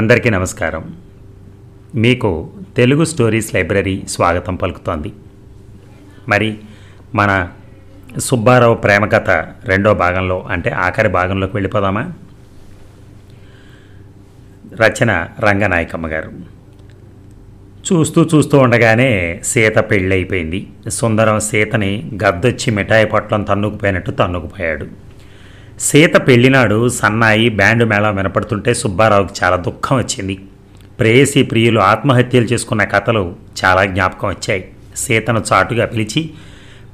అందరికీ నమస్కారం మీకు తెలుగు స్టోరీస్ లైబ్రరీ స్వాగతం పలుకుతోంది మరి మన సుబ్బారావు ప్రేమ కథ రెండో భాగంలో అంటే ఆఖరి భాగంలోకి వెళ్ళిపోదామా రచన రంగనాయకమ్మ గారు చూస్తూ చూస్తూ ఉండగానే సీత పెళ్ళైపోయింది సుందరం సీతని గద్దొచ్చి మిఠాయి పట్లం తన్నుకుపోయినట్టు తన్నుకుపోయాడు సీత పెళ్ళినాడు సన్నాయి బ్యాండ్ మేళం వినపడుతుంటే సుబ్బారావుకి చాలా దుఃఖం వచ్చింది ప్రేయసి ప్రియులు ఆత్మహత్యలు చేసుకున్న కథలు చాలా జ్ఞాపకం వచ్చాయి సీతను చాటుగా పిలిచి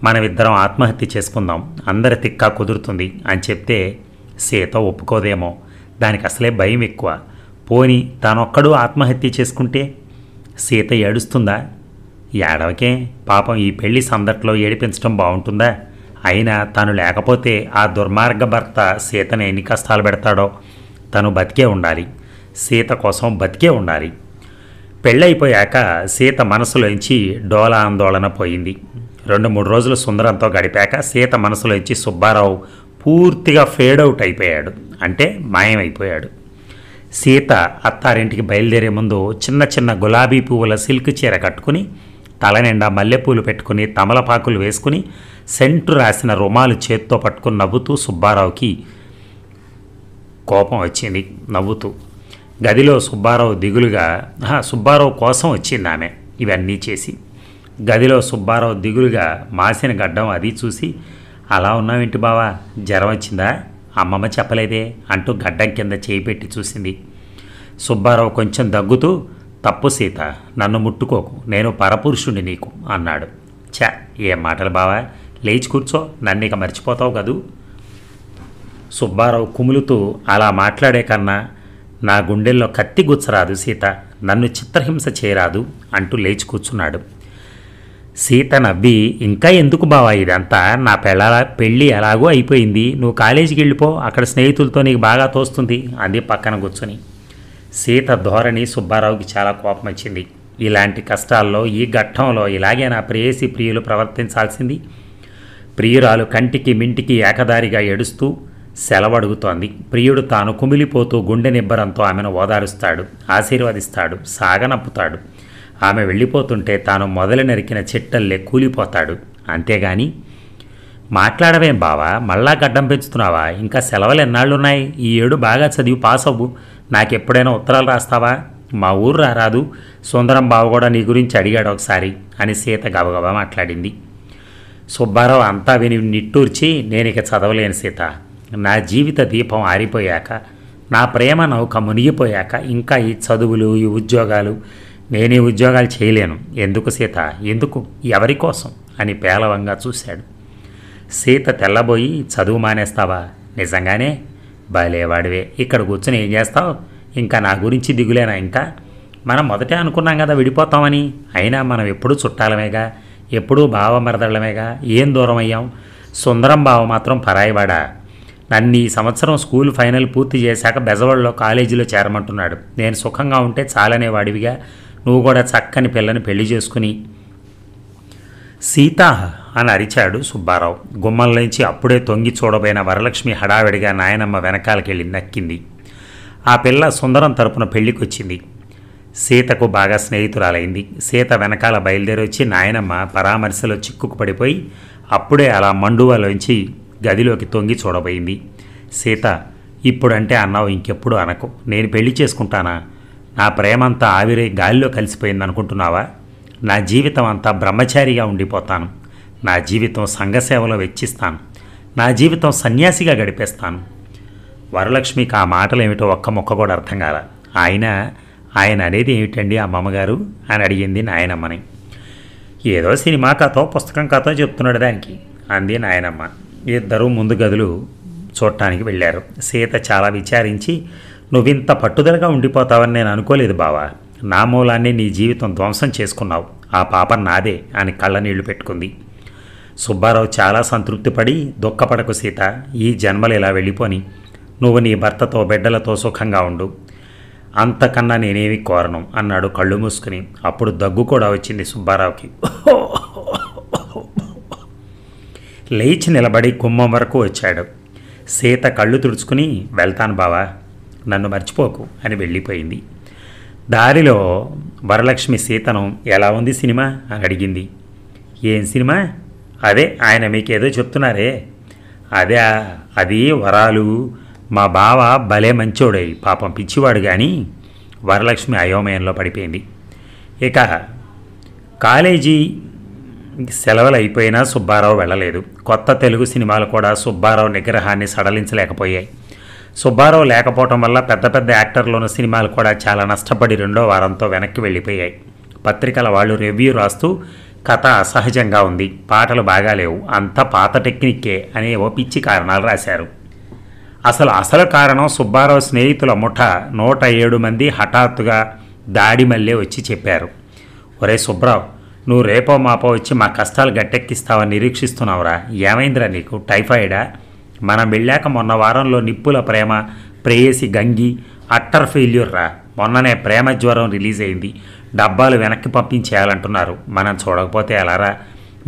మనమిద్దరం ఆత్మహత్య చేసుకుందాం అందరి తిక్కా కుదురుతుంది అని చెప్తే సీత ఒప్పుకోదేమో దానికి అసలే భయం ఎక్కువ పోని తానొక్కడు ఆత్మహత్య చేసుకుంటే సీత ఏడుస్తుందా ఏడవకే పాపం ఈ పెళ్లి సందట్లో ఏడిపించడం బాగుంటుందా అయినా తను లేకపోతే ఆ దుర్మార్గ భర్త సీతను ఎన్ని కష్టాలు పెడతాడో తను బతికే ఉండాలి సీత కోసం బతికే ఉండాలి పెళ్ళైపోయాక సీత మనసులోంచి డోల ఆందోళన పోయింది రెండు మూడు రోజులు సుందరంతో గడిపాక సీత మనసులోంచి సుబ్బారావు పూర్తిగా ఫేడ్ అవుట్ అయిపోయాడు అంటే మాయమైపోయాడు సీత అత్తారింటికి బయలుదేరే ముందు చిన్న చిన్న గులాబీ పువ్వుల సిల్క్ చీర కట్టుకుని తల నిండా మల్లెపూలు పెట్టుకుని తమలపాకులు వేసుకుని సెంటు రాసిన రుమాలు చేత్తో పట్టుకుని నవ్వుతూ సుబ్బారావుకి కోపం వచ్చింది నవ్వుతూ గదిలో సుబ్బారావు దిగులుగా సుబ్బారావు కోసం వచ్చింది ఆమె ఇవన్నీ చేసి గదిలో సుబ్బారావు దిగులుగా మాసిన గడ్డం అది చూసి అలా ఉన్నావేంటి బావా జ్వరం వచ్చిందా అమ్మమ్మ చెప్పలేదే అంటూ గడ్డం కింద చేయి పెట్టి చూసింది సుబ్బారావు కొంచెం దగ్గుతూ తప్పు సీత నన్ను ముట్టుకోకు నేను పరపురుషుణ్ణి నీకు అన్నాడు ఛా ఏ మాటలు బావా లేచి కూర్చో నన్ను ఇక మర్చిపోతావు కదూ సుబ్బారావు కుములుతూ అలా మాట్లాడే కన్నా నా గుండెల్లో కత్తి గుచ్చరాదు సీత నన్ను చిత్రహింస చేయరాదు అంటూ లేచి కూర్చున్నాడు సీత నవ్వి ఇంకా ఎందుకు బావా ఇదంతా నా పెళ్ళ పెళ్ళి ఎలాగో అయిపోయింది నువ్వు కాలేజీకి వెళ్ళిపో అక్కడ స్నేహితులతో నీకు బాగా తోస్తుంది అంది పక్కన కూర్చొని సీత ధోరణి సుబ్బారావుకి చాలా కోపం వచ్చింది ఇలాంటి కష్టాల్లో ఈ ఘట్టంలో ఇలాగే నా ప్రేయసి ప్రియులు ప్రవర్తించాల్సింది ప్రియురాలు కంటికి మింటికి ఏకదారిగా ఏడుస్తూ సెలవడుగుతోంది ప్రియుడు తాను కుమిలిపోతూ గుండె నిబ్బరంతో ఆమెను ఓదారుస్తాడు ఆశీర్వదిస్తాడు సాగనప్పుతాడు ఆమె వెళ్ళిపోతుంటే తాను మొదలు నరికిన చెట్టల్లే కూలిపోతాడు అంతేగాని మాట్లాడవేం బావా మళ్ళా గడ్డం పెంచుతున్నావా ఇంకా సెలవులు ఎన్నాళ్ళున్నాయి ఈ ఏడు బాగా చదివి పాస్ అవ్వు నాకెప్పుడైనా ఉత్తరాలు రాస్తావా మా ఊరు రారాదు సుందరం బావ కూడా నీ గురించి అడిగాడు ఒకసారి అని సీత గబగబా మాట్లాడింది సుబ్బారావు అంతా విని నిట్టూర్చి నేను ఇక చదవలేను సీత నా జీవిత దీపం ఆరిపోయాక నా ప్రేమ నౌక మునిగిపోయాక ఇంకా ఈ చదువులు ఈ ఉద్యోగాలు నేను ఈ ఉద్యోగాలు చేయలేను ఎందుకు సీత ఎందుకు ఎవరి కోసం అని పేలవంగా చూశాడు సీత తెల్లబోయి చదువు మానేస్తావా నిజంగానే బాలేవాడివే ఇక్కడ కూర్చొని ఏం చేస్తావు ఇంకా నా గురించి దిగులేనా ఇంకా మనం మొదటే అనుకున్నాం కదా విడిపోతామని అయినా మనం ఎప్పుడూ చుట్టాలమేగా ఎప్పుడూ భావమరదళ్ళమేగా ఏం దూరం అయ్యాం సుందరం బావ మాత్రం పరాయివాడా నన్ను ఈ సంవత్సరం స్కూల్ ఫైనల్ పూర్తి చేశాక బెజవాడలో కాలేజీలో చేరమంటున్నాడు నేను సుఖంగా ఉంటే చాలనే వాడివిగా నువ్వు కూడా చక్కని పిల్లని పెళ్లి చేసుకుని సీత అని అరిచాడు సుబ్బారావు నుంచి అప్పుడే తొంగి చూడబోయిన వరలక్ష్మి హడావిడిగా నాయనమ్మ వెనకాలకెళ్ళి నక్కింది ఆ పిల్ల సుందరం తరపున పెళ్లికొచ్చింది సీతకు బాగా స్నేహితురాలైంది సీత వెనకాల బయలుదేరి వచ్చి నాయనమ్మ పరామర్శలో చిక్కుకు పడిపోయి అప్పుడే అలా మండువలోంచి గదిలోకి తొంగి చూడబోయింది సీత ఇప్పుడంటే అన్నావు ఇంకెప్పుడు అనకు నేను పెళ్లి చేసుకుంటానా నా ప్రేమంతా ఆవిరే గాలిలో కలిసిపోయింది అనుకుంటున్నావా నా జీవితం అంతా బ్రహ్మచారిగా ఉండిపోతాను నా జీవితం సంఘసేవలో వెచ్చిస్తాను నా జీవితం సన్యాసిగా గడిపేస్తాను వరలక్ష్మికి ఆ మాటలేమిటో ఒక్క మొక్క కూడా అర్థం కాల ఆయన ఆయన అనేది ఏమిటండి అమ్మమ్మగారు అని అడిగింది నాయనమ్మని ఏదో సినిమా కథో పుస్తకం కథో చెప్తున్నాడు దానికి అంది నాయనమ్మ ఇద్దరు ముందు గదులు చూడటానికి వెళ్ళారు సీత చాలా విచారించి నువ్వింత పట్టుదలగా ఉండిపోతావని నేను అనుకోలేదు బావా నా మూలాన్ని నీ జీవితం ధ్వంసం చేసుకున్నావు ఆ పాప నాదే అని కళ్ళనీళ్లు పెట్టుకుంది సుబ్బారావు చాలా సంతృప్తిపడి దుఃఖపడకు సీత ఈ జన్మలు ఇలా వెళ్ళిపోని నువ్వు నీ భర్తతో బిడ్డలతో సుఖంగా ఉండు అంతకన్నా నేనేమి కోరను అన్నాడు కళ్ళు మూసుకుని అప్పుడు దగ్గు కూడా వచ్చింది సుబ్బారావుకి లేచి నిలబడి కుమ్మం వరకు వచ్చాడు సీత కళ్ళు తుడుచుకుని వెళ్తాను బావా నన్ను మర్చిపోకు అని వెళ్ళిపోయింది దారిలో వరలక్ష్మి సీతనం ఎలా ఉంది సినిమా అని అడిగింది ఏం సినిమా అదే ఆయన మీకేదో చెప్తున్నారే అదే అది వరాలు మా బావ భలే మంచోడై పాపం పిచ్చివాడు కానీ వరలక్ష్మి అయోమయంలో పడిపోయింది ఇక కాలేజీ సెలవులు అయిపోయినా సుబ్బారావు వెళ్ళలేదు కొత్త తెలుగు సినిమాలు కూడా సుబ్బారావు నిగ్రహాన్ని సడలించలేకపోయాయి సుబ్బారావు లేకపోవటం వల్ల పెద్ద పెద్ద యాక్టర్లోని సినిమాలు కూడా చాలా నష్టపడి రెండో వారంతో వెనక్కి వెళ్ళిపోయాయి పత్రికల వాళ్ళు రివ్యూ రాస్తూ కథ అసహజంగా ఉంది పాటలు బాగాలేవు అంత పాత టెక్నిక్కే అనే ఓ పిచ్చి కారణాలు రాశారు అసలు అసలు కారణం సుబ్బారావు స్నేహితుల ముఠ నూట ఏడు మంది హఠాత్తుగా దాడి మళ్ళీ వచ్చి చెప్పారు ఒరే సుబ్రావ్ నువ్వు రేపో మాపో వచ్చి మా కష్టాలు గట్టెక్కిస్తావని నిరీక్షిస్తున్నావురా ఏమైందిరా నీకు టైఫాయిడా మనం వెళ్ళాక మొన్న వారంలో నిప్పుల ప్రేమ ప్రేయసి గంగి అట్టర్ ఫెయిల్యూర్ రా మొన్ననే ప్రేమ జ్వరం రిలీజ్ అయింది డబ్బాలు వెనక్కి పంపించేయాలంటున్నారు మనం చూడకపోతే ఎలారా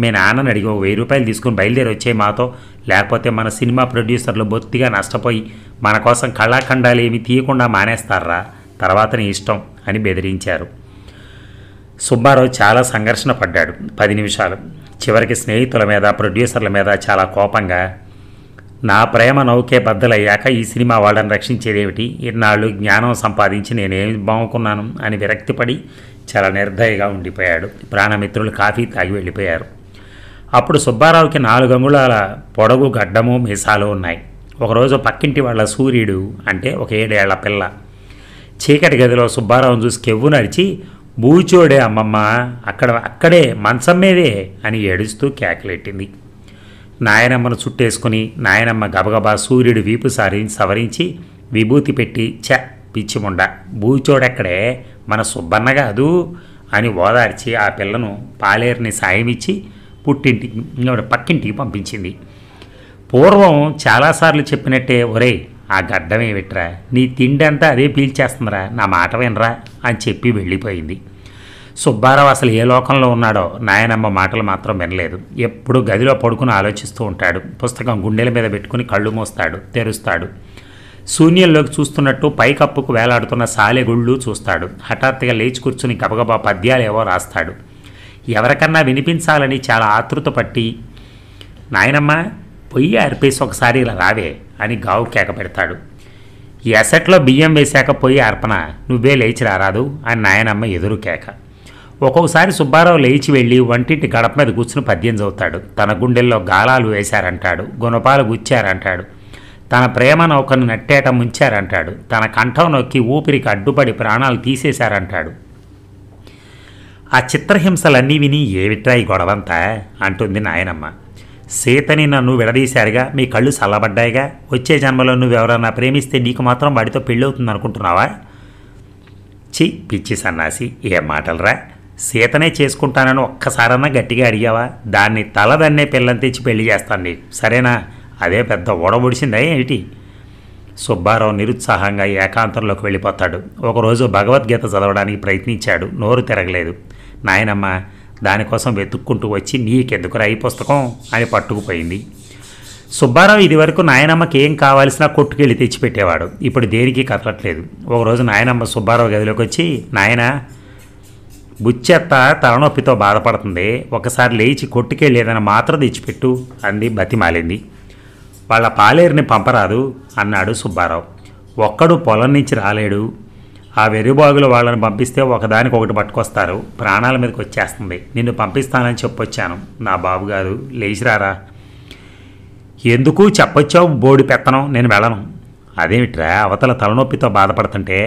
మీ నాన్నని అడిగి వెయ్యి రూపాయలు తీసుకుని బయలుదేరి వచ్చే మాతో లేకపోతే మన సినిమా ప్రొడ్యూసర్లు బొత్తిగా నష్టపోయి మన కోసం కళాఖండాలు ఏమి తీయకుండా మానేస్తారా తర్వాత నీ ఇష్టం అని బెదిరించారు సుబ్బారావు చాలా సంఘర్షణ పడ్డాడు పది నిమిషాలు చివరికి స్నేహితుల మీద ప్రొడ్యూసర్ల మీద చాలా కోపంగా నా ప్రేమ నౌకే బద్దలయ్యాక ఈ సినిమా వాళ్ళని రక్షించేదేమిటి ఇన్నాళ్ళు జ్ఞానం సంపాదించి నేనేమి బాగుకున్నాను అని విరక్తిపడి చాలా నిర్దయగా ఉండిపోయాడు ప్రాణమిత్రులు కాఫీ తాగి వెళ్ళిపోయారు అప్పుడు సుబ్బారావుకి నాలుగు అంగుళాల పొడవు గడ్డము మీసాలు ఉన్నాయి ఒకరోజు పక్కింటి వాళ్ళ సూర్యుడు అంటే ఒక ఏడేళ్ల పిల్ల చీకటి గదిలో సుబ్బారావును చూసి కెవ్వు నడిచి బూచోడే అమ్మమ్మ అక్కడ అక్కడే మంచం మీదే అని ఏడుస్తూ కేకలెట్టింది నాయనమ్మను చుట్టేసుకుని నాయనమ్మ గబగబా సూర్యుడు వీపు సారి సవరించి విభూతి పెట్టి చ పిచ్చిముండ బూచోడెక్కడే మన సుబ్బన్న కాదు అని ఓదార్చి ఆ పిల్లను పాలేరుని సాయమిచ్చి పుట్టింటి పక్కింటికి పంపించింది పూర్వం చాలాసార్లు చెప్పినట్టే ఒరే ఆ గడ్డమే విట్రా నీ తిండి అంతా అదే పీల్చేస్తుందిరా నా మాట వినరా అని చెప్పి వెళ్ళిపోయింది సుబ్బారావు అసలు ఏ లోకంలో ఉన్నాడో నాయనమ్మ మాటలు మాత్రం వినలేదు ఎప్పుడు గదిలో పడుకుని ఆలోచిస్తూ ఉంటాడు పుస్తకం గుండెల మీద పెట్టుకుని కళ్ళు మోస్తాడు తెరుస్తాడు శూన్యంలోకి చూస్తున్నట్టు పైకప్పుకు వేలాడుతున్న సాలెగుళ్ళు చూస్తాడు హఠాత్తుగా లేచి కూర్చుని గబగబా పద్యాలు ఏవో రాస్తాడు ఎవరికన్నా వినిపించాలని చాలా ఆతృత పట్టి నాయనమ్మ పొయ్యి అర్పేసి ఒకసారి ఇలా రావే అని గావు కేక పెడతాడు ఎసట్లో బియ్యం వేశాక పొయ్యి అర్పణ నువ్వే లేచి రారాదు అని నాయనమ్మ ఎదురు కేక ఒక్కొక్కసారి సుబ్బారావు లేచి వెళ్ళి వంటింటి గడప మీద కూర్చుని పద్యం చదువుతాడు తన గుండెల్లో గాలాలు వేశారంటాడు గుణపాలు గుచ్చారంటాడు తన ప్రేమ నౌకను నట్టేట ముంచారంటాడు తన కంఠం నొక్కి ఊపిరికి అడ్డుపడి ప్రాణాలు తీసేశారంటాడు ఆ చిత్రహింసలన్నీ విని ఈ గొడవంతా అంటుంది నాయనమ్మ సీతని నన్ను విడదీశారుగా మీ కళ్ళు చల్లబడ్డాయిగా వచ్చే జన్మలో ఎవరన్నా ప్రేమిస్తే నీకు మాత్రం వాడితో పెళ్ళవుతుంది అనుకుంటున్నావా చి పిచ్చి సన్నాసి ఏం మాటలరా సీతనే చేసుకుంటానని ఒక్కసారన్నా గట్టిగా అడిగావా దాన్ని తలదన్నే పిల్లని తెచ్చి పెళ్లి చేస్తాను నేను సరేనా అదే పెద్ద ఓడబొడిసిందా ఏంటి సుబ్బారావు నిరుత్సాహంగా ఏకాంతంలోకి వెళ్ళిపోతాడు ఒకరోజు భగవద్గీత చదవడానికి ప్రయత్నించాడు నోరు తిరగలేదు నాయనమ్మ దానికోసం వెతుక్కుంటూ వచ్చి నీకెందుకురా ఈ పుస్తకం అని పట్టుకుపోయింది సుబ్బారావు ఇదివరకు నాయనమ్మకి ఏం కావాల్సినా కొట్టుకెళ్ళి తెచ్చిపెట్టేవాడు ఇప్పుడు దేనికి కదలట్లేదు ఒకరోజు నాయనమ్మ సుబ్బారావు గదిలోకి వచ్చి నాయనా బుచ్చెత్త తలనొప్పితో బాధపడుతుంది ఒకసారి లేచి కొట్టుకెళ్ళి మాత్రం మాత్ర తెచ్చిపెట్టు అంది బతిమాలింది వాళ్ళ పాలేరుని పంపరాదు అన్నాడు సుబ్బారావు ఒక్కడు పొలం నుంచి రాలేడు ఆ వెర్రిబాగులు వాళ్ళని పంపిస్తే ఒకదానికి ఒకటి పట్టుకొస్తారు ప్రాణాల మీదకి వచ్చేస్తుంది నిన్ను పంపిస్తానని చెప్పొచ్చాను నా బాబుగారు గారు లేచిరారా ఎందుకు చెప్పొచ్చావు బోడి పెత్తనం నేను వెళ్ళను అదేమిట్రా అవతల తలనొప్పితో బాధపడుతుంటే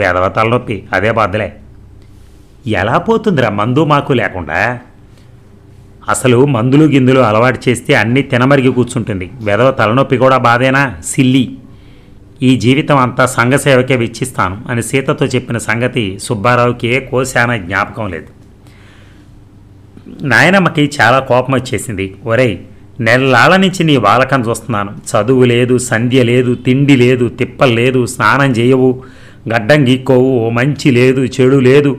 వేదవ తలనొప్పి అదే బాధలే ఎలా పోతుందిరా మందు మాకు లేకుండా అసలు మందులు గిందులు అలవాటు చేస్తే అన్నీ తినమరిగి కూర్చుంటుంది వెదవ తలనొప్పి కూడా బాధేనా సిల్లి ఈ జీవితం అంతా సంఘసేవకే వెచ్చిస్తాను అని సీతతో చెప్పిన సంగతి సుబ్బారావుకి ఏ కోశాన జ్ఞాపకం లేదు నాయనమ్మకి చాలా కోపం వచ్చేసింది ఒరేయ్ నెలలాళ్ళ నుంచి నీ వాలకం చూస్తున్నాను చదువు లేదు సంధ్య లేదు తిండి లేదు తిప్పలు లేదు స్నానం చేయవు గడ్డం గీక్కోవు ఓ మంచి లేదు చెడు లేదు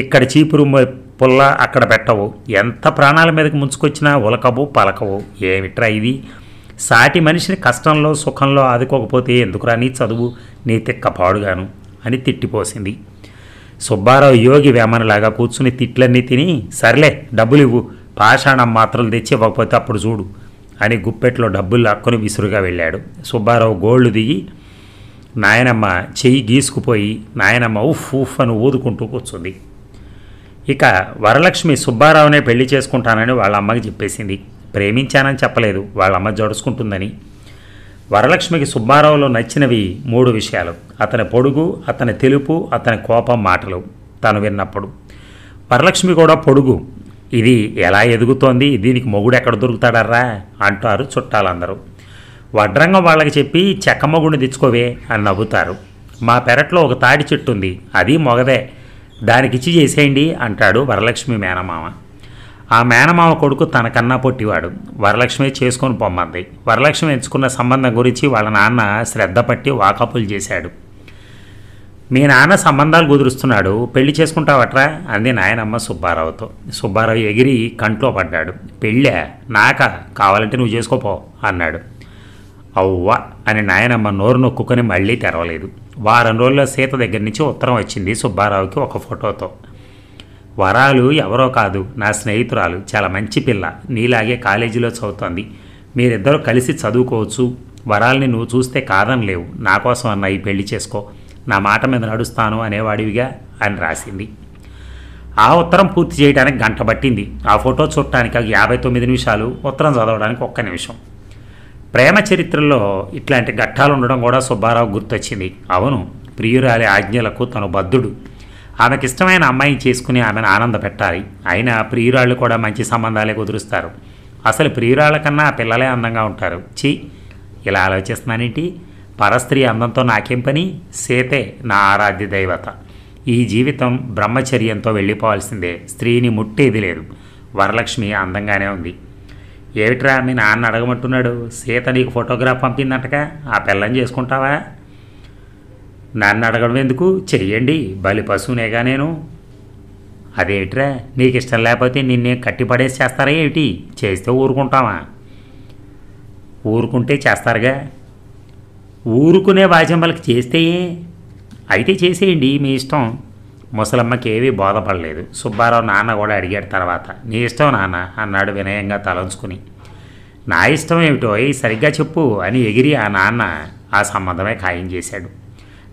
ఇక్కడ చీపురు పుల్ల అక్కడ పెట్టవు ఎంత ప్రాణాల మీదకి ముంచుకొచ్చినా ఉలకవు పలకవు ఏమిట్రా ఇది సాటి మనిషిని కష్టంలో సుఖంలో ఆదుకోకపోతే ఎందుకురా నీ చదువు నీ తిక్కపాడుగాను పాడుగాను అని తిట్టిపోసింది సుబ్బారావు యోగి వేమనలాగా కూర్చుని తిట్లన్నీ తిని సర్లే డబ్బులు ఇవ్వు పాషాణం మాత్రలు తెచ్చి ఇవ్వకపోతే అప్పుడు చూడు అని గుప్పెట్లో డబ్బులు లాక్కొని విసురుగా వెళ్ళాడు సుబ్బారావు గోళ్లు దిగి నాయనమ్మ చెయ్యి గీసుకుపోయి నాయనమ్మ ఉఫ్ ఉఫ్ అని ఊదుకుంటూ కూర్చుంది ఇక వరలక్ష్మి సుబ్బారావునే పెళ్లి చేసుకుంటానని వాళ్ళ అమ్మకి చెప్పేసింది ప్రేమించానని చెప్పలేదు వాళ్ళ అమ్మ జడుచుకుంటుందని వరలక్ష్మికి సుబ్బారావులో నచ్చినవి మూడు విషయాలు అతని పొడుగు అతని తెలుపు అతని కోపం మాటలు తను విన్నప్పుడు వరలక్ష్మి కూడా పొడుగు ఇది ఎలా ఎదుగుతోంది దీనికి మొగుడు ఎక్కడ దొరుకుతాడర్రా అంటారు చుట్టాలందరూ వడ్రంగం వాళ్ళకి చెప్పి చెక్క మొగుడిని తెచ్చుకోవే అని నవ్వుతారు మా పెరట్లో ఒక తాడి చెట్టు ఉంది అది మొగదే దానికిచ్చి చేసేయండి అంటాడు వరలక్ష్మి మేనమామ ఆ మేనమామ కొడుకు తనకన్నా పొట్టివాడు వరలక్ష్మి చేసుకొని పొమ్మంది వరలక్ష్మి ఎంచుకున్న సంబంధం గురించి వాళ్ళ నాన్న శ్రద్ధ పట్టి వాకపులు చేశాడు మీ నాన్న సంబంధాలు కుదురుస్తున్నాడు పెళ్లి చేసుకుంటావట్రా అంది నాయనమ్మ సుబ్బారావుతో సుబ్బారావు ఎగిరి కంట్లో పడ్డాడు పెళ్ళే నాక కావాలంటే నువ్వు చేసుకోపో అన్నాడు అవ్వ అని నాయనమ్మ నోరు నొక్కుని మళ్ళీ తెరవలేదు వారం రోజుల్లో సీత దగ్గర నుంచి ఉత్తరం వచ్చింది సుబ్బారావుకి ఒక ఫోటోతో వరాలు ఎవరో కాదు నా స్నేహితురాలు చాలా మంచి పిల్ల నీలాగే కాలేజీలో చదువుతోంది మీరిద్దరూ కలిసి చదువుకోవచ్చు వరాల్ని నువ్వు చూస్తే లేవు నా కోసం అన్న ఈ పెళ్లి చేసుకో నా మాట మీద నడుస్తాను అనేవాడివిగా అని రాసింది ఆ ఉత్తరం పూర్తి చేయడానికి గంట పట్టింది ఆ ఫోటో చూడటానికి యాభై తొమ్మిది నిమిషాలు ఉత్తరం చదవడానికి ఒక్క నిమిషం ప్రేమ చరిత్రలో ఇట్లాంటి ఘట్టాలు ఉండడం కూడా సుబ్బారావు గుర్తొచ్చింది అవును ప్రియురాలి ఆజ్ఞలకు తను బద్ధుడు ఆమెకిష్టమైన అమ్మాయిని చేసుకుని ఆమెను ఆనంద పెట్టాలి అయినా ప్రియురాళ్ళు కూడా మంచి సంబంధాలే కుదురుస్తారు అసలు ప్రియురాళ్ళ కన్నా పిల్లలే అందంగా ఉంటారు చీ ఇలా ఆలోచిస్తున్నానేంటి పరస్త్రీ అందంతో నాకేం పని సేతే నా ఆరాధ్య దైవత ఈ జీవితం బ్రహ్మచర్యంతో వెళ్ళిపోవాల్సిందే స్త్రీని ముట్టేది లేదు వరలక్ష్మి అందంగానే ఉంది ఏమిట్రా మీ నాన్న అడగమంటున్నాడు సీత నీకు ఫోటోగ్రాఫ్ పంపిందంటగా ఆ పిల్లని చేసుకుంటావా నన్ను అడగడం ఎందుకు చెయ్యండి బలి పశువునేగా నేను అదేమిట్రా నీకు ఇష్టం లేకపోతే నిన్నేం కట్టిపడేసి చేస్తారా ఏమిటి చేస్తే ఊరుకుంటావా ఊరుకుంటే చేస్తారుగా ఊరుకునే వాచంబలకి చేస్తే అయితే చేసేయండి మీ ఇష్టం ముసలమ్మకి ఏవీ బోధపడలేదు సుబ్బారావు నాన్న కూడా అడిగాడు తర్వాత నీ ఇష్టం నాన్న అన్నాడు వినయంగా తలంచుకుని నా ఇష్టం ఏమిటో సరిగ్గా చెప్పు అని ఎగిరి ఆ నాన్న ఆ సంబంధమే ఖాయం చేశాడు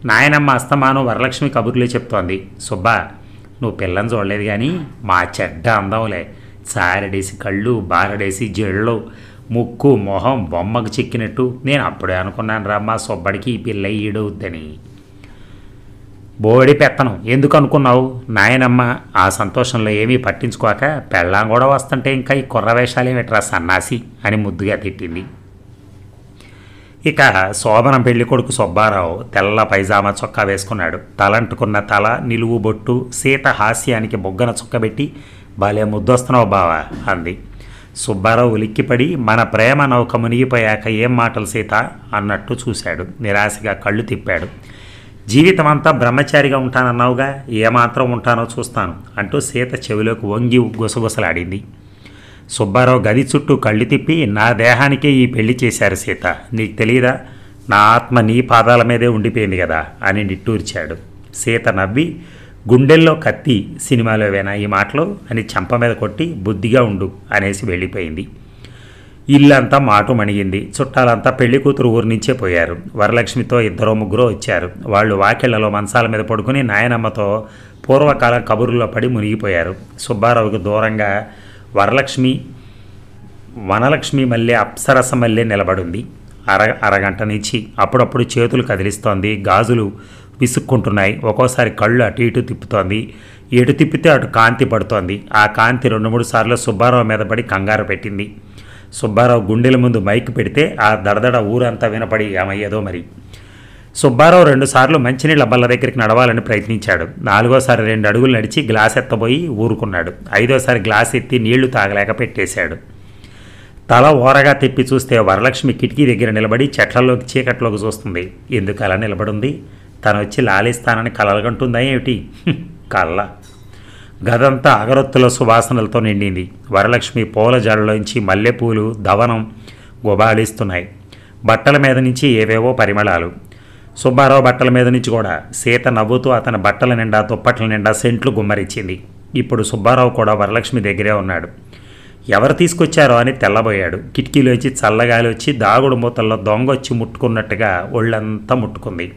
నాయనమ్మ అస్తమానం వరలక్ష్మి కబుర్లే చెప్తోంది సుబ్బా నువ్వు పిల్లని చూడలేదు కానీ మా చెడ్డ అందంలే చారడేసి కళ్ళు బారడేసి జళ్ళు ముక్కు మొహం బొమ్మకు చిక్కినట్టు నేను అప్పుడే అనుకున్నాను రామ్మ సుబ్బడికి ఈ పిల్ల ఈడవుద్దని బోడి పెత్తనం ఎందుకు అనుకున్నావు నాయనమ్మ ఆ సంతోషంలో ఏమీ పట్టించుకోక పెళ్ళాం కూడా వస్తుంటే ఇంకా ఈ కుర్రవేషాలేమిట్రా సన్నాసి అని ముద్దుగా తిట్టింది ఇక శోభనం పెళ్లి కొడుకు సుబ్బారావు తెల్ల పైజామా చొక్కా వేసుకున్నాడు తలంటుకున్న తల నిలువు బొట్టు సీత హాస్యానికి బొగ్గన చుక్కబెట్టి భలే ముద్దొస్తున్నావు బావా అంది సుబ్బారావు ఉలిక్కిపడి మన ప్రేమ నౌక మునిగిపోయాక ఏం మాటలు సీత అన్నట్టు చూశాడు నిరాశగా కళ్ళు తిప్పాడు జీవితం అంతా బ్రహ్మచారిగా ఉంటానన్నావుగా ఏమాత్రం ఉంటానో చూస్తాను అంటూ సీత చెవిలోకి వంగి గుసగుసలాడింది సుబ్బారావు గది చుట్టూ కళ్ళు తిప్పి నా దేహానికే ఈ పెళ్లి చేశారు సీత నీకు తెలియదా నా ఆత్మ నీ పాదాల మీదే ఉండిపోయింది కదా అని నిట్టూర్చాడు సీత నవ్వి గుండెల్లో కత్తి సినిమాలో సినిమాలోవేనా ఈ మాటలు అని చంప మీద కొట్టి బుద్ధిగా ఉండు అనేసి వెళ్ళిపోయింది ఇల్లంతా మాటు మణిగింది చుట్టాలంతా పెళ్లి కూతురు ఊరి నుంచే పోయారు వరలక్ష్మితో ఇద్దరో ముగ్గురో వచ్చారు వాళ్ళు వాకిళ్లలో మంచాల మీద పడుకుని నాయనమ్మతో పూర్వకాల కబుర్లో పడి మునిగిపోయారు సుబ్బారావుకు దూరంగా వరలక్ష్మి వనలక్ష్మి మళ్ళీ అప్సరస మల్లె నిలబడింది అర అరగంట నుంచి అప్పుడప్పుడు చేతులు కదిలిస్తోంది గాజులు విసుక్కుంటున్నాయి ఒక్కోసారి కళ్ళు అటు ఇటు తిప్పుతోంది ఎటు తిప్పితే అటు కాంతి పడుతోంది ఆ కాంతి రెండు మూడు సార్లు సుబ్బారావు మీద పడి కంగారు పెట్టింది సుబ్బారావు గుండెల ముందు మైక్ పెడితే ఆ దడదడ ఊరంతా వినపడి ఏమయ్యేదో మరి సుబ్బారావు రెండుసార్లు మంచినీళ్ళ బల్ల దగ్గరికి నడవాలని ప్రయత్నించాడు నాలుగోసారి రెండు అడుగులు నడిచి గ్లాస్ ఎత్తబోయి ఊరుకున్నాడు ఐదోసారి గ్లాస్ ఎత్తి నీళ్లు తాగలేక పెట్టేశాడు తల ఓరగా తిప్పి చూస్తే వరలక్ష్మి కిటికీ దగ్గర నిలబడి చెట్లలోకి చీకట్లోకి చూస్తుంది ఎందుకు అలా నిలబడుంది తను వచ్చి లాలిస్తానని కలలుగంటుందా ఏమిటి కళ్ళ గదంతా అగరొత్తుల సువాసనలతో నిండింది వరలక్ష్మి పూల జడలోంచి మల్లెపూలు దవనం గుబాళిస్తున్నాయి బట్టల మీద నుంచి ఏవేవో పరిమళాలు సుబ్బారావు బట్టల మీద నుంచి కూడా సీత నవ్వుతూ అతని బట్టల నిండా దుప్పట్ల నిండా సెంట్లు గుమ్మరిచ్చింది ఇప్పుడు సుబ్బారావు కూడా వరలక్ష్మి దగ్గరే ఉన్నాడు ఎవరు తీసుకొచ్చారో అని తెల్లబోయాడు కిటికీలోంచి చల్లగాలి వచ్చి దాగుడు మూతల్లో దొంగ వచ్చి ముట్టుకున్నట్టుగా ఒళ్ళంతా ముట్టుకుంది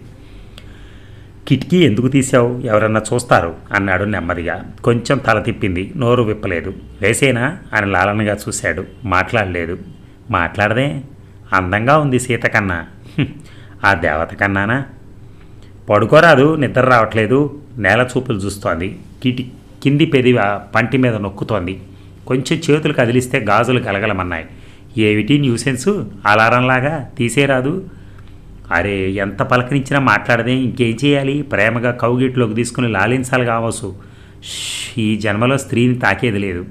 కిటికీ ఎందుకు తీసావు ఎవరన్నా చూస్తారు అన్నాడు నెమ్మదిగా కొంచెం తల తిప్పింది నోరు విప్పలేదు వేసేనా అని లాలనగా చూశాడు మాట్లాడలేదు మాట్లాడదే అందంగా ఉంది సీత కన్నా ఆ దేవత కన్నానా పడుకోరాదు నిద్ర రావట్లేదు నేల చూపులు చూస్తోంది కిటి కింది పెదివ పంటి మీద నొక్కుతోంది కొంచెం చేతులు కదిలిస్తే గాజులు కలగలమన్నాయి ఏమిటి న్యూసెన్సు అలారంలాగా తీసేరాదు అరే ఎంత పలకరించినా మాట్లాడదే ఇంకేం చేయాలి ప్రేమగా కౌగిట్లోకి తీసుకుని లాలించాలి కావచ్చు ఈ జన్మలో స్త్రీని తాకేది లేదు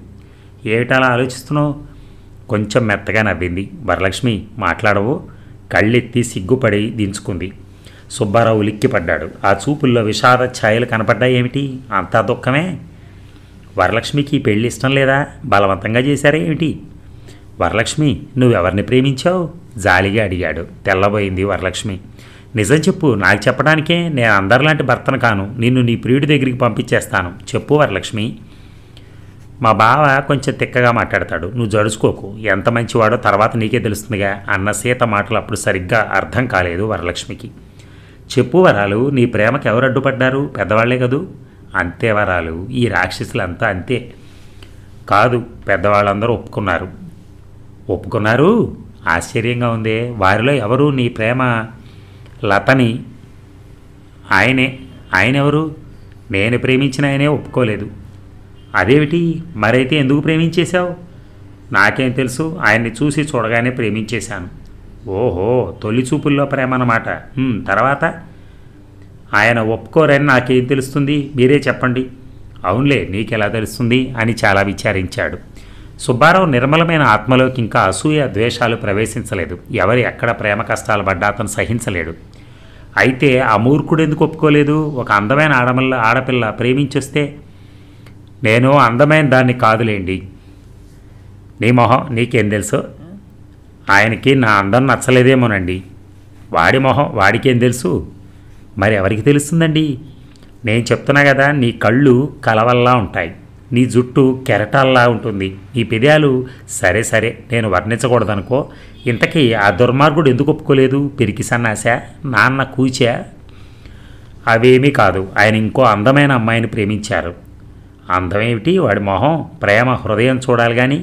ఏమిటలా ఆలోచిస్తున్నావు కొంచెం మెత్తగా నవ్వింది వరలక్ష్మి మాట్లాడవు కళ్ళెత్తి సిగ్గుపడి దించుకుంది సుబ్బారావు ఉలిక్కిపడ్డాడు ఆ చూపుల్లో విషాద ఛాయలు కనపడ్డాయేమిటి అంతా దుఃఖమే వరలక్ష్మికి పెళ్ళి ఇష్టం లేదా బలవంతంగా చేశారా ఏమిటి వరలక్ష్మి నువ్వెవరిని ప్రేమించావు జాలిగా అడిగాడు తెల్లబోయింది వరలక్ష్మి నిజం చెప్పు నాకు చెప్పడానికే నేను అందరిలాంటి భర్తను కాను నిన్ను నీ ప్రియుడి దగ్గరికి పంపించేస్తాను చెప్పు వరలక్ష్మి మా బావ కొంచెం తిక్కగా మాట్లాడతాడు నువ్వు జడుచుకోకు ఎంత మంచివాడో తర్వాత నీకే తెలుస్తుందిగా అన్న సీత మాటలు అప్పుడు సరిగ్గా అర్థం కాలేదు వరలక్ష్మికి చెప్పు వరాలు నీ ప్రేమకు ఎవరు అడ్డుపడ్డారు పెద్దవాళ్లే కదూ అంతే వరాలు ఈ రాక్షసులంతా అంతే కాదు పెద్దవాళ్ళందరూ ఒప్పుకున్నారు ఒప్పుకున్నారు ఆశ్చర్యంగా ఉంది వారిలో ఎవరు నీ ప్రేమ లతని ఆయనే ఆయనెవరు నేను ప్రేమించిన ఆయనే ఒప్పుకోలేదు అదేమిటి మరైతే ఎందుకు ప్రేమించేశావు నాకేం తెలుసు ఆయన్ని చూసి చూడగానే ప్రేమించేశాను ఓహో తొలి చూపుల్లో ప్రేమ అన్నమాట తర్వాత ఆయన ఒప్పుకోరని నాకేం తెలుస్తుంది మీరే చెప్పండి అవునులే నీకెలా తెలుస్తుంది అని చాలా విచారించాడు సుబ్బారావు నిర్మలమైన ఆత్మలోకి ఇంకా అసూయ ద్వేషాలు ప్రవేశించలేదు ఎవరు ఎక్కడ ప్రేమ కష్టాలు పడ్డా అతను సహించలేడు అయితే ఆ మూర్ఖుడు ఎందుకు ఒప్పుకోలేదు ఒక అందమైన ఆడమల్ల ఆడపిల్ల ప్రేమించొస్తే నేను అందమైన దాన్ని కాదులేండి నీ మొహం నీకేం తెలుసు ఆయనకి నా అందం నచ్చలేదేమోనండి వాడి మొహం వాడికేం తెలుసు మరి ఎవరికి తెలుస్తుందండి నేను చెప్తున్నా కదా నీ కళ్ళు కలవల్లా ఉంటాయి నీ జుట్టు కెరటాల్లా ఉంటుంది ఈ పిర్యాలు సరే సరే నేను వర్ణించకూడదనుకో ఇంతకీ ఆ దుర్మార్గుడు ఎందుకు ఒప్పుకోలేదు పెరికి సన్నాసా నాన్న కూచా అవేమీ కాదు ఆయన ఇంకో అందమైన అమ్మాయిని ప్రేమించారు అందమేమిటి వాడి మొహం ప్రేమ హృదయం చూడాలి కానీ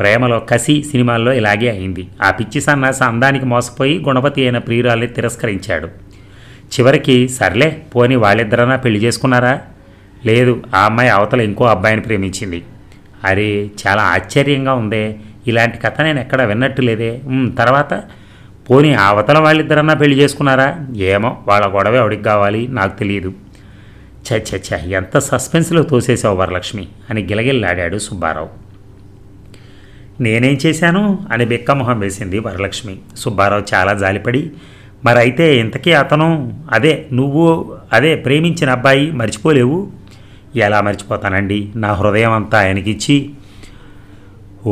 ప్రేమలో కసి సినిమాల్లో ఇలాగే అయింది ఆ పిచ్చి సన్నాస అందానికి మోసపోయి గుణపతి అయిన ప్రియురాల్ని తిరస్కరించాడు చివరికి సర్లే పోని వాళ్ళిద్దరన్నా పెళ్లి చేసుకున్నారా లేదు ఆ అమ్మాయి అవతల ఇంకో అబ్బాయిని ప్రేమించింది అరే చాలా ఆశ్చర్యంగా ఉందే ఇలాంటి కథ నేను ఎక్కడ విన్నట్టు లేదే తర్వాత పోనీ అవతల వాళ్ళిద్దరన్నా పెళ్లి చేసుకున్నారా ఏమో వాళ్ళ గొడవే ఎవడికి కావాలి నాకు తెలియదు చచ్చ ఎంత సస్పెన్స్లో తోసేసావు వరలక్ష్మి అని గిలగిల్లాడాడు సుబ్బారావు నేనేం చేశాను అని బిక్కమొహం వేసింది వరలక్ష్మి సుబ్బారావు చాలా జాలిపడి మరైతే ఇంతకీ అతను అదే నువ్వు అదే ప్రేమించిన అబ్బాయి మర్చిపోలేవు ఎలా మర్చిపోతానండి నా హృదయం అంతా ఆయనకిచ్చి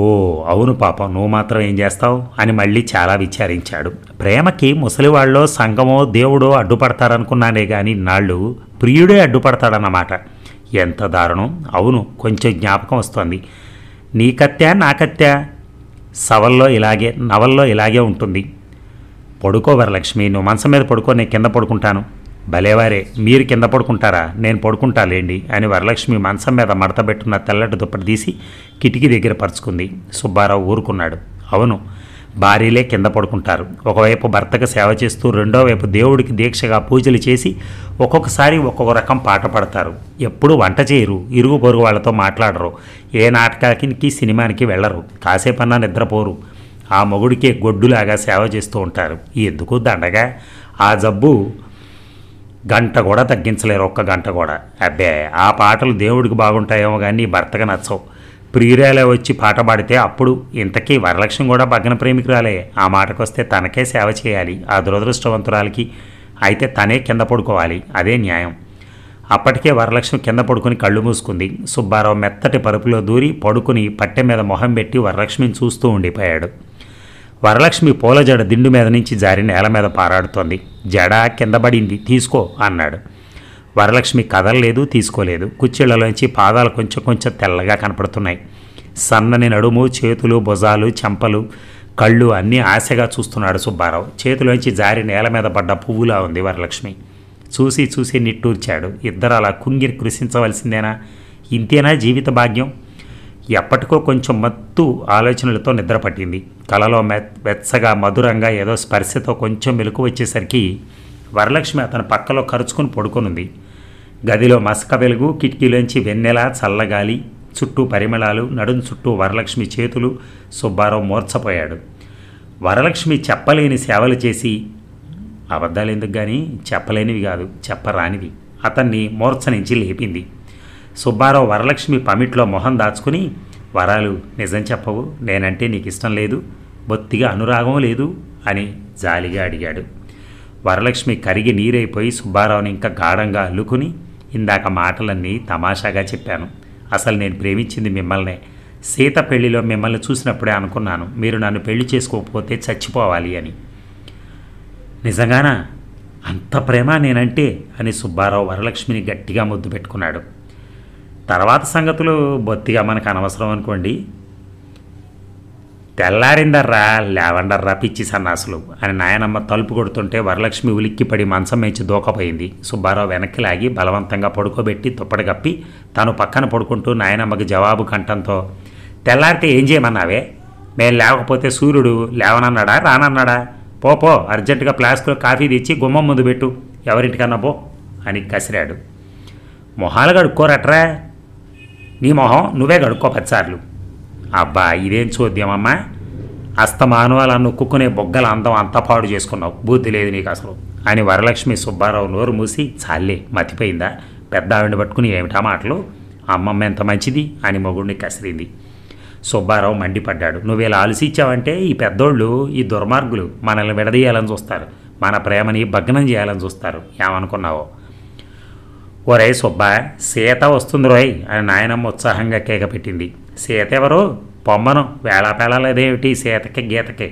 ఓ అవును పాపం నువ్వు మాత్రం ఏం చేస్తావు అని మళ్ళీ చాలా విచారించాడు ప్రేమకి ముసలివాళ్ళు సంఘమో దేవుడో అడ్డుపడతారనుకున్నానే కానీ నాళ్ళు ప్రియుడే అడ్డుపడతాడన్నమాట ఎంత దారుణం అవును కొంచెం జ్ఞాపకం వస్తుంది నీ కత్య నా కత్య సవల్లో ఇలాగే నవల్లో ఇలాగే ఉంటుంది పడుకో వరలక్ష్మి నువ్వు మనసు మీద పడుకో నేను కింద పడుకుంటాను భలేవారే మీరు కింద పడుకుంటారా నేను పడుకుంటాలేండి అని వరలక్ష్మి మంచం మీద మడతబెట్టున్న తెల్లటి దుప్పటి తీసి కిటికీ దగ్గర పరుచుకుంది సుబ్బారావు ఊరుకున్నాడు అవును భార్యలే కింద పడుకుంటారు ఒకవైపు భర్తకు సేవ చేస్తూ రెండో వైపు దేవుడికి దీక్షగా పూజలు చేసి ఒక్కొక్కసారి ఒక్కొక్క రకం పాట పడతారు ఎప్పుడు వంట చేయరు ఇరుగు పొరుగు వాళ్ళతో మాట్లాడరు ఏ నాటకానికి సినిమానికి వెళ్ళరు కాసేపన్నా నిద్రపోరు ఆ మొగుడికే గొడ్డులాగా సేవ చేస్తూ ఉంటారు ఎందుకు దండగా ఆ జబ్బు గంట కూడా తగ్గించలేరు ఒక్క గంట కూడా అబ్బే ఆ పాటలు దేవుడికి బాగుంటాయేమో కానీ భర్తగా నచ్చవు ప్రియురాలే వచ్చి పాట పాడితే అప్పుడు ఇంతకీ వరలక్ష్మి కూడా భగ్న ప్రేమికురాలే ఆ మాటకొస్తే తనకే సేవ చేయాలి ఆ దురదృష్టవంతురాలకి అయితే తనే కింద పడుకోవాలి అదే న్యాయం అప్పటికే వరలక్ష్మి కింద పడుకుని కళ్ళు మూసుకుంది సుబ్బారావు మెత్తటి పరుపులో దూరి పడుకుని పట్టె మీద మొహం పెట్టి వరలక్ష్మిని చూస్తూ ఉండిపోయాడు వరలక్ష్మి పూల జడ దిండు మీద నుంచి జారి నేల మీద పారాడుతోంది జడ కిందబడింది తీసుకో అన్నాడు వరలక్ష్మి కదలలేదు తీసుకోలేదు కుచ్చిళ్లలోంచి పాదాలు కొంచెం కొంచెం తెల్లగా కనపడుతున్నాయి సన్నని నడుము చేతులు భుజాలు చెంపలు కళ్ళు అన్నీ ఆశగా చూస్తున్నాడు సుబ్బారావు చేతిలోంచి జారి నేల మీద పడ్డ పువ్వులా ఉంది వరలక్ష్మి చూసి చూసి నిట్టూర్చాడు ఇద్దరు అలా కుంగిరి కృషించవలసిందేనా ఇంతేనా జీవిత భాగ్యం ఎప్పటికో కొంచెం మత్తు ఆలోచనలతో నిద్రపట్టింది కలలో వెచ్చగా మధురంగా ఏదో స్పర్శతో కొంచెం మెలకు వచ్చేసరికి వరలక్ష్మి అతని పక్కలో కరుచుకుని పడుకొనుంది గదిలో మసక వెలుగు కిటికీలోంచి వెన్నెల చల్లగాలి చుట్టూ పరిమళాలు నడుం చుట్టూ వరలక్ష్మి చేతులు సుబ్బారావు మూర్చపోయాడు వరలక్ష్మి చెప్పలేని సేవలు చేసి అబద్ధాలు ఎందుకు కానీ చెప్పలేనివి కాదు చెప్పరానివి అతన్ని మూర్ఛ నుంచి లేపింది సుబ్బారావు వరలక్ష్మి పమిట్లో మొహం దాచుకుని వరాలు నిజం చెప్పవు నేనంటే నీకు ఇష్టం లేదు బొత్తిగా అనురాగం లేదు అని జాలిగా అడిగాడు వరలక్ష్మి కరిగి నీరైపోయి సుబ్బారావుని ఇంకా గాఢంగా అల్లుకుని ఇందాక మాటలన్నీ తమాషాగా చెప్పాను అసలు నేను ప్రేమించింది మిమ్మల్నే సీత పెళ్లిలో మిమ్మల్ని చూసినప్పుడే అనుకున్నాను మీరు నన్ను పెళ్లి చేసుకోకపోతే చచ్చిపోవాలి అని నిజంగానా అంత ప్రేమ నేనంటే అని సుబ్బారావు వరలక్ష్మిని గట్టిగా ముద్దు పెట్టుకున్నాడు తర్వాత సంగతులు బొత్తిగా మనకు అనవసరం అనుకోండి తెల్లారిందర్రా లేవండర్రా పిచ్చి సన్నాసులు అని నాయనమ్మ తలుపు కొడుతుంటే వరలక్ష్మి ఉలిక్కిపడి మంచం మేచి దూకపోయింది సుబ్బారావు వెనక్కి లాగి బలవంతంగా పడుకోబెట్టి తుప్పటగప్పి కప్పి తను పక్కన పడుకుంటూ నాయనమ్మకి జవాబు కంటంతో తెల్లారితే ఏం చేయమన్నావే మేము లేకపోతే సూర్యుడు లేవనన్నాడా రానన్నాడా పోపో అర్జెంటుగా ఫ్లాస్క్లో కాఫీ తెచ్చి గుమ్మం ముందు పెట్టు ఎవరింటికన్నా పో అని కసిరాడు మొహాలు కడుక్కోరట్రా నీ మొహం నువ్వే కడుక్కో పచ్చార్లు అబ్బా ఇదేం చూద్దామమ్మా అస్తమానం అలా నొక్కునే బొగ్గల అందం అంతా పాడు చేసుకున్నావు బుద్ధి లేదు నీకు అసలు అని వరలక్ష్మి సుబ్బారావు నోరు మూసి చాలే మతిపోయిందా పెద్ద ఆవిడ పట్టుకుని ఏమిటా మాటలు అమ్మమ్మ ఎంత మంచిది అని మొగుడిని కసిరింది సుబ్బారావు మండిపడ్డాడు నువ్వు ఇలా ఆలసిచ్చావంటే ఈ పెద్దోళ్ళు ఈ దుర్మార్గులు మనల్ని విడదీయాలని చూస్తారు మన ప్రేమని భగ్నం చేయాలని చూస్తారు ఏమనుకున్నావో రై సుబ్బా సీత వస్తుంది రోయ్ అని నాయనమ్మ ఉత్సాహంగా కేక పెట్టింది సీత ఎవరు పొమ్మను వేళాపేళాలేదేమిటి సీతకి గీతకి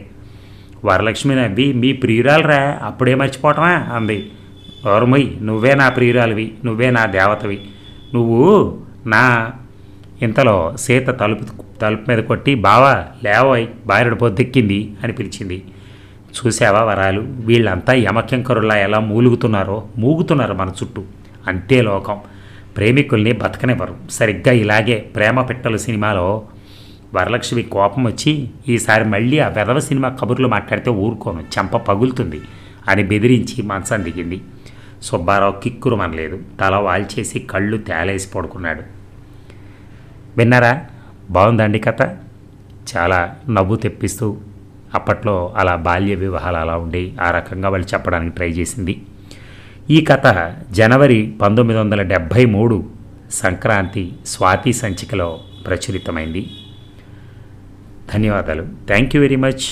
వరలక్ష్మి నవ్వి మీ రా అప్పుడే మర్చిపోవటమా అంది ఓర్మయ్యి నువ్వే నా ప్రియురాలివి నువ్వే నా దేవతవి నువ్వు నా ఇంతలో సీత తలుపు తలుపు మీద కొట్టి బావా లేవోయ్ భార్యడు పొద్దెక్కింది అని పిలిచింది చూసావా వరాలు వీళ్ళంతా యమకింకరులా ఎలా మూలుగుతున్నారో మూగుతున్నారు మన చుట్టూ అంతే లోకం ప్రేమికుల్ని బతకనివ్వరు సరిగ్గా ఇలాగే ప్రేమ పిట్టలు సినిమాలో వరలక్ష్మి కోపం వచ్చి ఈసారి మళ్ళీ ఆ వెదవ సినిమా కబుర్లు మాట్లాడితే ఊరుకోను చెంప పగులుతుంది అని బెదిరించి మనసం దిగింది సుబ్బారావు కిక్కురు మనలేదు తల వాల్చేసి కళ్ళు తేలేసి పడుకున్నాడు విన్నారా బాగుందండి కథ చాలా నవ్వు తెప్పిస్తూ అప్పట్లో అలా బాల్య వివాహాలు అలా ఉండి ఆ రకంగా వాళ్ళు చెప్పడానికి ట్రై చేసింది ఈ కథ జనవరి పంతొమ్మిది వందల డెబ్భై మూడు సంక్రాంతి స్వాతి సంచికలో ప్రచురితమైంది ధన్యవాదాలు థ్యాంక్ యూ వెరీ మచ్